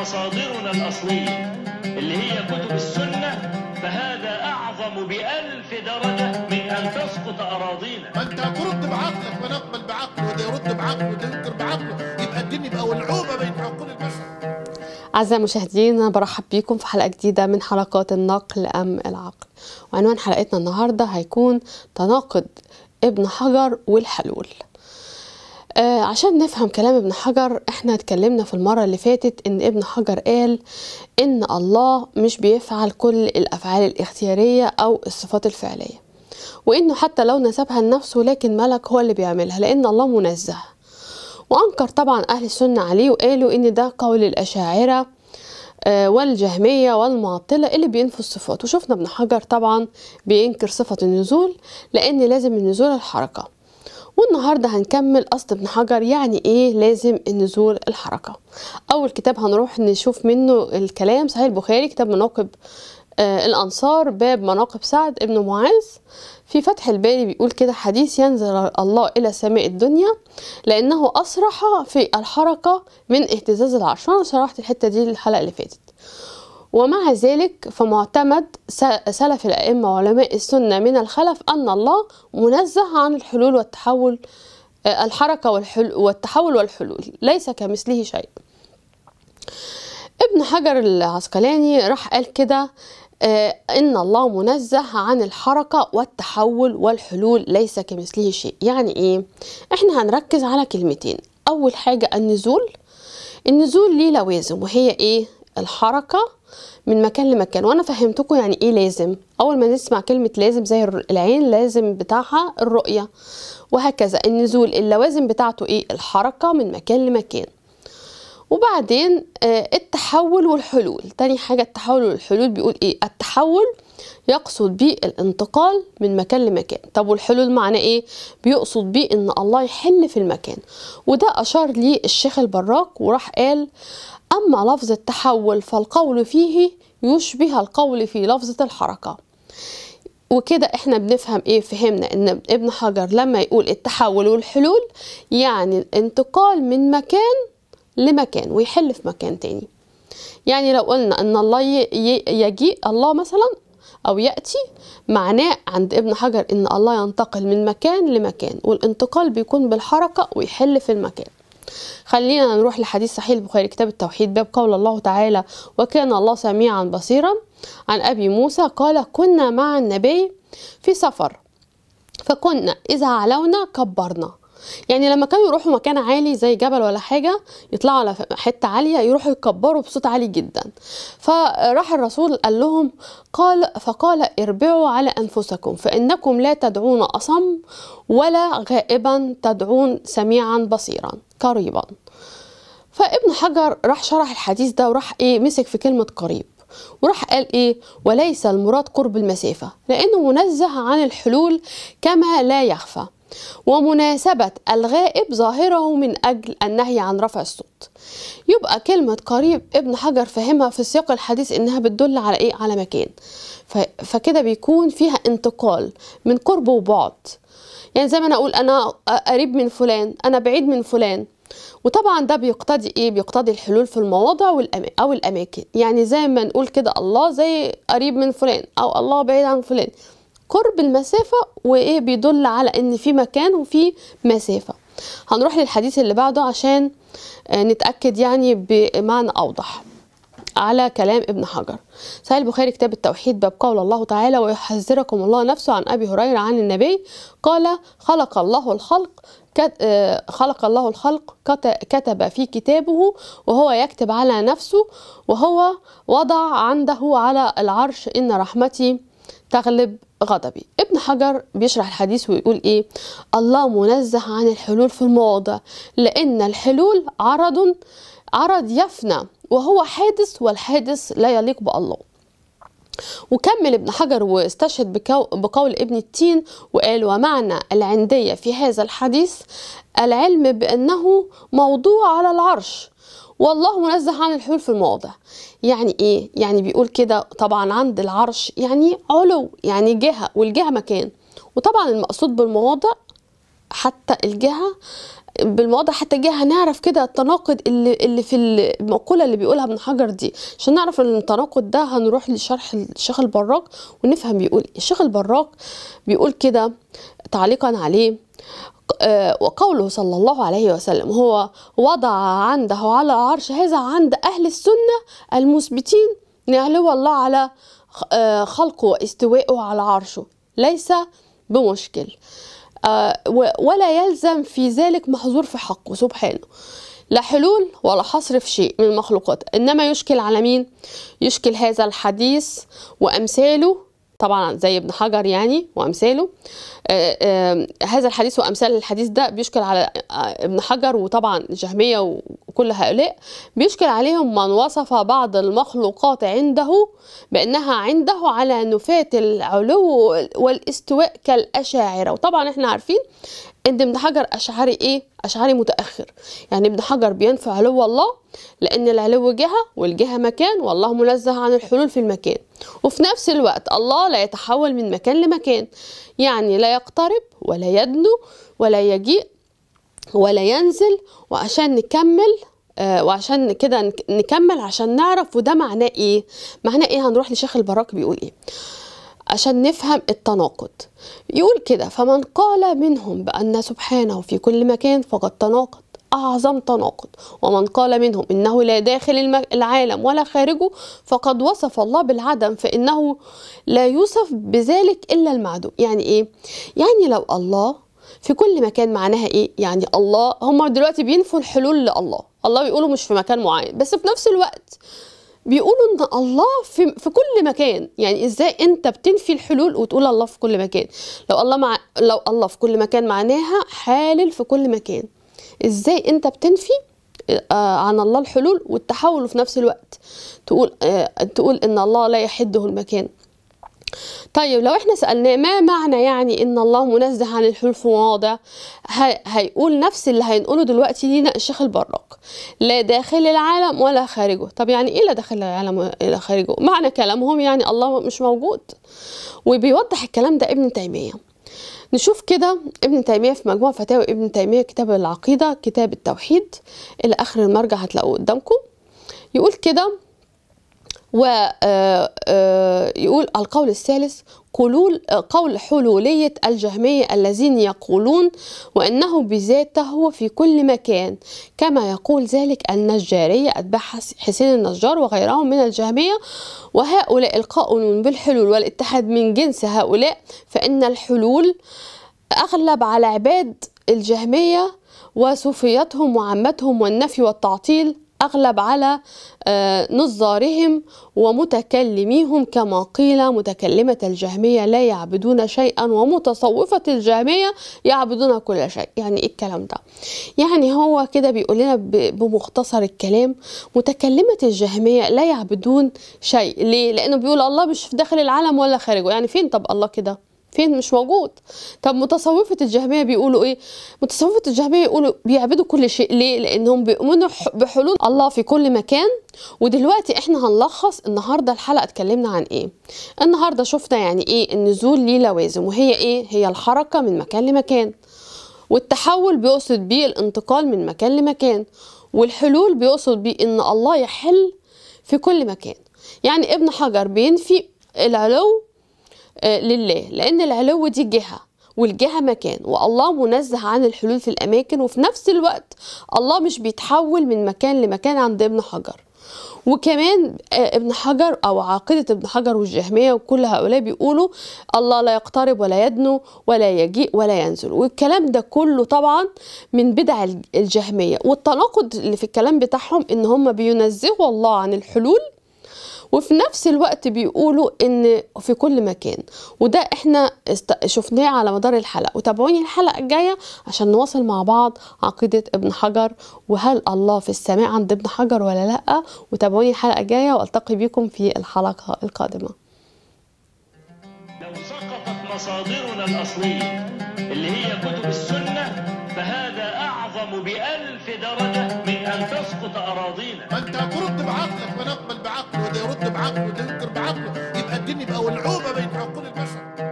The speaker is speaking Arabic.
مصادرنا الأصلية اللي هي كتب السنة فهذا أعظم بألف درجة من أن تسقط أراضينا ما أنت ترد بعقلك ونقبل بعقله وده يرد بعقله وده ينكر بعقله يبقى الدنيا يبقى ولعوبة بين عقول البشر أعزائي المشاهدين برحب بيكم في حلقة جديدة من حلقات النقل أم العقل وعنوان حلقتنا النهاردة هيكون تناقض ابن حجر والحلول آه عشان نفهم كلام ابن حجر احنا اتكلمنا في المرة اللي فاتت ان ابن حجر قال ان الله مش بيفعل كل الافعال الاختيارية او الصفات الفعلية وانه حتى لو نسبها لنفسه لكن ملك هو اللي بيعملها لان الله منزه وانكر طبعا اهل السنة عليه وقالوا ان ده قول الاشاعرة آه، والجهمية والمعطلة اللي بينفوا الصفات وشفنا ابن حجر طبعا بينكر صفة النزول لأن لازم النزول الحركة والنهاردة هنكمل قصد ابن حجر يعني إيه لازم النزول الحركة أول كتاب هنروح نشوف منه الكلام صحيح البخاري كتاب مناقب آه الأنصار باب مناقب سعد ابن معاذ في فتح الباري بيقول كده حديث ينزل الله إلى سماء الدنيا لأنه أصرح في الحركة من اهتزاز العرش أنا شرحت الحتة دي الحلقة اللي فاتت ومع ذلك فمعتمد سلف الأئمة وعلماء السنة من الخلف أن الله منزه عن الحلول والتحول آه، الحركة والتحول والحلول ليس كمثله شيء ابن حجر العسقلاني راح قال كده آه، إن الله منزه عن الحركة والتحول والحلول ليس كمثله شيء يعني إيه؟ إحنا هنركز على كلمتين أول حاجة النزول النزول ليه لوازم وهي إيه؟ الحركة من مكان لمكان وانا فهمتكم يعني ايه لازم اول ما نسمع كلمه لازم زي العين لازم بتاعها الرؤيه وهكذا النزول اللوازم بتاعته ايه الحركه من مكان لمكان وبعدين آه، التحول والحلول تاني حاجه التحول والحلول بيقول ايه التحول يقصد بيه الانتقال من مكان لمكان طب والحلول معنى ايه بيقصد بيه ان الله يحل في المكان وده اشار لي الشيخ البراك وراح قال اما لفظ التحول فالقول فيه يشبه القول في لفظة الحركة وكده احنا بنفهم ايه فهمنا ان ابن حجر لما يقول التحول والحلول يعني الانتقال من مكان لمكان ويحل في مكان تاني يعني لو قلنا ان الله يجيء الله مثلا أو يأتي معناه عند ابن حجر إن الله ينتقل من مكان لمكان والانتقال بيكون بالحركة ويحل في المكان خلينا نروح لحديث صحيح البخاري كتاب التوحيد باب قول الله تعالى وكان الله سميعا بصيرا عن أبي موسى قال كنا مع النبي في سفر فكنا إذا علونا كبرنا يعني لما كانوا يروحوا مكان عالي زي جبل ولا حاجه يطلعوا على حته عاليه يروحوا يكبروا بصوت عالي جدا فراح الرسول قال لهم قال فقال اربعوا على انفسكم فانكم لا تدعون اصم ولا غائبا تدعون سميعا بصيرا قريبا فابن حجر راح شرح الحديث ده وراح ايه مسك في كلمه قريب وراح قال ايه وليس المراد قرب المسافه لانه منزه عن الحلول كما لا يخفى ومناسبة الغائب ظاهره من أجل النهي عن رفع الصوت يبقى كلمة قريب ابن حجر فهمها في سياق الحديث إنها بتدل على إيه على مكان فكده بيكون فيها انتقال من قرب وبعد يعني زي ما أنا أقول أنا قريب من فلان أنا بعيد من فلان وطبعا ده بيقتضي ايه بيقتضي الحلول في المواضع او الاماكن يعني زي ما نقول كده الله زي قريب من فلان او الله بعيد عن فلان قرب المسافة وإيه بيدل على إن في مكان وفي مسافة هنروح للحديث اللي بعده عشان آه، نتأكد يعني بمعنى أوضح على كلام ابن حجر سأل البخاري كتاب التوحيد باب قول الله تعالى ويحذركم الله نفسه عن أبي هريرة عن النبي قال خلق الله الخلق آه، خلق الله الخلق كتب في كتابه وهو يكتب على نفسه وهو وضع عنده على العرش إن رحمتي تغلب غضبي ابن حجر بيشرح الحديث ويقول ايه الله منزه عن الحلول في المواضع لان الحلول عرض عرض يفنى وهو حادث والحادث لا يليق بالله وكمل ابن حجر واستشهد بقول ابن التين وقال ومعنى العندية في هذا الحديث العلم بأنه موضوع على العرش والله منزه عن الحلول في المواضع يعني ايه يعني بيقول كده طبعا عند العرش يعني علو يعني جهه والجهه مكان وطبعا المقصود بالمواضع حتى الجهه بالمواضع حتى جهه هنعرف كده التناقض اللي اللي في المقوله اللي بيقولها ابن حجر دي عشان نعرف التناقض ده هنروح لشرح الشيخ البراك ونفهم بيقول إيه. الشيخ البراك بيقول كده تعليقا عليه آه، وقوله صلى الله عليه وسلم هو وضع عنده على عرش هذا عند أهل السنة المثبتين نعلو يعني الله على آه، خلقه واستوائه على عرشه ليس بمشكل آه، ولا يلزم في ذلك محظور في حقه سبحانه لا حلول ولا حصر في شيء من المخلوقات إنما يشكل على مين؟ يشكل هذا الحديث وأمثاله طبعا زي ابن حجر يعني وامثاله آه، آه، هذا الحديث وامثال الحديث ده بيشكل على آه، ابن حجر وطبعا الجهميه وكل هؤلاء بيشكل عليهم من وصف بعض المخلوقات عنده بانها عنده على نفاه العلو والاستواء كالاشاعره وطبعا احنا عارفين ادي ابن حجر اشعري ايه اشعري متاخر يعني ابن حجر بينفع علو الله لان العلو جهه والجهه مكان والله منزه عن الحلول في المكان وفي نفس الوقت الله لا يتحول من مكان لمكان يعني لا يقترب ولا يدنو ولا يجيء ولا ينزل وعشان نكمل آه وعشان كده نكمل عشان نعرف وده معناه ايه معناه ايه هنروح لشيخ البراك بيقول ايه عشان نفهم التناقض يقول كده فمن قال منهم بأن سبحانه في كل مكان فقد تناقض أعظم تناقض ومن قال منهم إنه لا داخل العالم ولا خارجه فقد وصف الله بالعدم فإنه لا يوصف بذلك إلا المعدوم يعني إيه؟ يعني لو الله في كل مكان معناها ايه يعني الله هم دلوقتي بينفوا الحلول لله الله بيقولوا مش في مكان معين بس في نفس الوقت بيقولوا ان الله في, في كل مكان يعني ازاي انت بتنفي الحلول وتقول الله في كل مكان لو الله مع لو الله في كل مكان معناها حالل في كل مكان ازاي انت بتنفي آه، عن الله الحلول والتحول في نفس الوقت تقول آه، تقول ان الله لا يحده المكان طيب لو احنا سألناه ما معنى يعني ان الله منزه عن الحلف واضع هيقول نفس اللي هينقوله دلوقتي لينا الشيخ البراق لا داخل العالم ولا خارجه طب يعني ايه لا داخل العالم ولا خارجه معنى كلامهم يعني الله مش موجود وبيوضح الكلام ده ابن تيميه نشوف كده ابن تيمية في مجموع فتاوى ابن تيمية كتاب العقيدة كتاب التوحيد إلى آخر المرجع هتلاقوه قدامكم يقول كده ويقول آه، آه، القول الثالث قول قول حلولية الجهمية الذين يقولون وأنه بذاته في كل مكان كما يقول ذلك النجارية أتباع حسين النجار وغيرهم من الجهمية وهؤلاء القائلون بالحلول والاتحاد من جنس هؤلاء فإن الحلول أغلب على عباد الجهمية وصوفيتهم وعمتهم والنفي والتعطيل أغلب على آه، نظارهم ومتكلميهم كما قيل متكلمة الجهمية لا يعبدون شيئا ومتصوفة الجهمية يعبدون كل شيء يعني إيه الكلام ده يعني هو كده بيقول لنا بمختصر الكلام متكلمة الجهمية لا يعبدون شيء ليه لأنه بيقول الله مش في داخل العالم ولا خارجه يعني فين طب الله كده فين مش موجود طب متصوفة الجهمية بيقولوا ايه متصوفة الجهمية يقولوا بيعبدوا كل شيء ليه لانهم بيؤمنوا بحلول الله في كل مكان ودلوقتي احنا هنلخص النهارده الحلقه اتكلمنا عن ايه النهارده شفنا يعني ايه النزول ليه لوازم وهي ايه هي الحركه من مكان لمكان والتحول بيقصد بيه الانتقال من مكان لمكان والحلول بيقصد بيه ان الله يحل في كل مكان يعني ابن حجر بينفي العلو آه، لله لأن العلو دي جهة والجهة مكان والله منزه عن الحلول في الأماكن وفي نفس الوقت الله مش بيتحول من مكان لمكان عند ابن حجر وكمان آه، ابن حجر او عقيده ابن حجر والجهميه وكل هؤلاء بيقولوا الله لا يقترب ولا يدنو ولا يجيء ولا ينزل والكلام ده كله طبعا من بدع الجهميه والتناقض اللي في الكلام بتاعهم ان هم بينزهوا الله عن الحلول وفي نفس الوقت بيقولوا ان في كل مكان وده احنا شفناه على مدار الحلقه وتابعوني الحلقه الجايه عشان نواصل مع بعض عقيده ابن حجر وهل الله في السماء عند ابن حجر ولا لا وتابعوني الحلقه الجايه والتقي بكم في الحلقه القادمه لو سقطت مصادرنا الأصلية اللي هي كتب السنة فهذا أعظم بألف درجة من أن تسقط أراضينا ما أنت بعقلك ونقبل بعقله وده يرد بعقله وده ينكر بعقله يبقى الدين يبقى ولعوبة بين عقول البشر